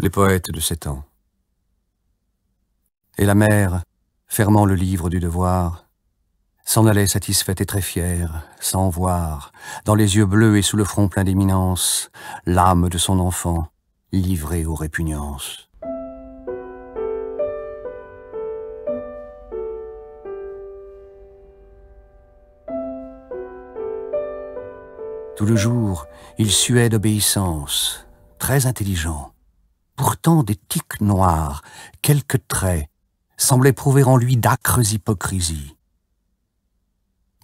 les poètes de ces temps. Et la mère, fermant le livre du devoir, s'en allait satisfaite et très fière, sans voir, dans les yeux bleus et sous le front plein d'éminence, l'âme de son enfant livrée aux répugnances. Tout le jour, il suait d'obéissance, très intelligent, pourtant des tics noirs, quelques traits, semblaient prouver en lui d'âcres hypocrisies.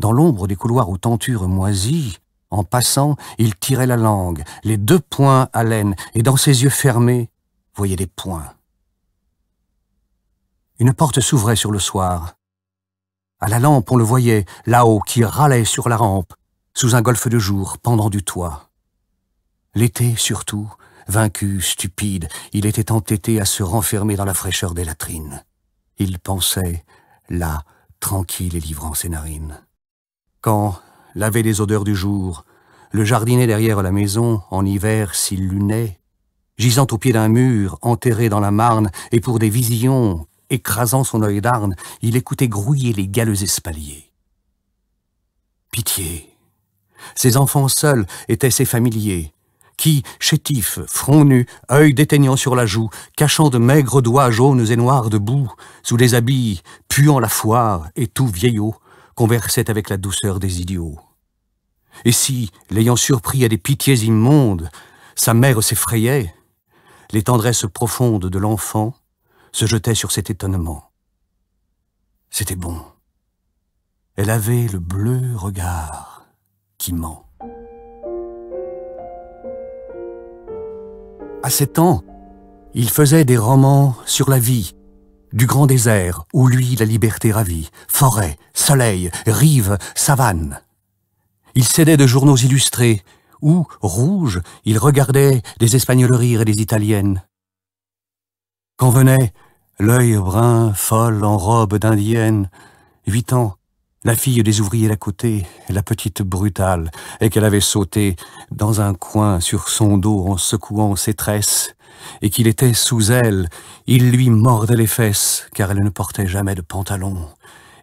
Dans l'ombre des couloirs aux tentures moisies, en passant, il tirait la langue, les deux poings à l'aine, et dans ses yeux fermés, voyait des poings. Une porte s'ouvrait sur le soir. À la lampe, on le voyait, là-haut, qui râlait sur la rampe, sous un golfe de jour, pendant du toit. L'été, surtout, Vaincu, stupide, il était entêté à se renfermer dans la fraîcheur des latrines. Il pensait, là, tranquille et livrant ses narines. Quand, lavé des odeurs du jour, le jardinet derrière la maison, en hiver, lunait, gisant au pied d'un mur, enterré dans la marne, et pour des visions, écrasant son œil d'arne, il écoutait grouiller les galeux espaliers. Pitié. Ses enfants seuls étaient ses familiers, qui, chétif, front nu, œil déteignant sur la joue, cachant de maigres doigts jaunes et noirs de boue, sous les habits, puant la foire et tout vieillot, conversait avec la douceur des idiots. Et si, l'ayant surpris à des pitiés immondes, sa mère s'effrayait, les tendresses profondes de l'enfant se jetaient sur cet étonnement. C'était bon. Elle avait le bleu regard qui ment. à ans, il faisait des romans sur la vie, du grand désert où lui la liberté ravit, forêt, soleil, rive, savane. Il cédait de journaux illustrés, où, rouge, il regardait des Espagnols rire et des Italiennes. Quand venait, l'œil brun, folle en robe d'indienne, huit ans, la fille des ouvriers d'à côté, la petite brutale, et qu'elle avait sauté dans un coin sur son dos en secouant ses tresses, et qu'il était sous elle, il lui mordait les fesses, car elle ne portait jamais de pantalon,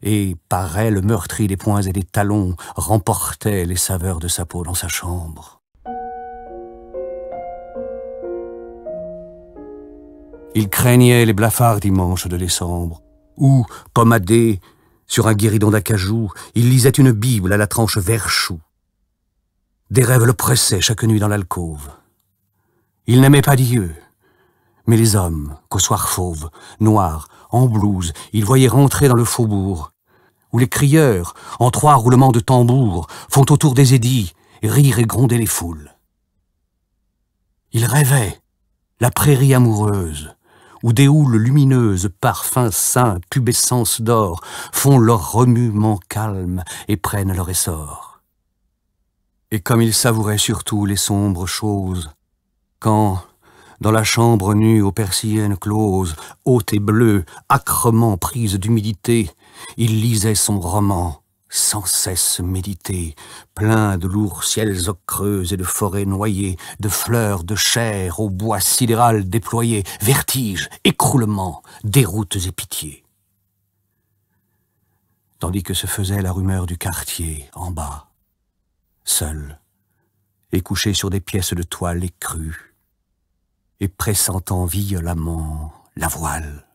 et par elle, meurtri des poings et des talons, remportait les saveurs de sa peau dans sa chambre. Il craignait les blafards dimanche de décembre, où, pommadé, sur un guéridon d'acajou, il lisait une Bible à la tranche vert chou. Des rêves le pressaient chaque nuit dans l'alcôve. Il n'aimait pas Dieu, mais les hommes, qu'au soir fauve, noirs, en blouse, il voyait rentrer dans le faubourg, où les crieurs, en trois roulements de tambour, font autour des édits, rire et gronder les foules. Il rêvait la prairie amoureuse, où des houles lumineuses, parfums saints, pubescence d'or, font leur remuement calme et prennent leur essor. Et comme il savourait surtout les sombres choses, quand, dans la chambre nue aux persiennes closes, haute et bleue, acrement prise d'humidité, il lisait son roman, sans cesse méditer, plein de lourds ciels ocreux et de forêts noyées, de fleurs, de chair, au bois sidéral déployé, vertiges, écroulements, déroutes et pitiés. Tandis que se faisait la rumeur du quartier, en bas, seul, et couché sur des pièces de toile écrues, et pressentant violemment la voile.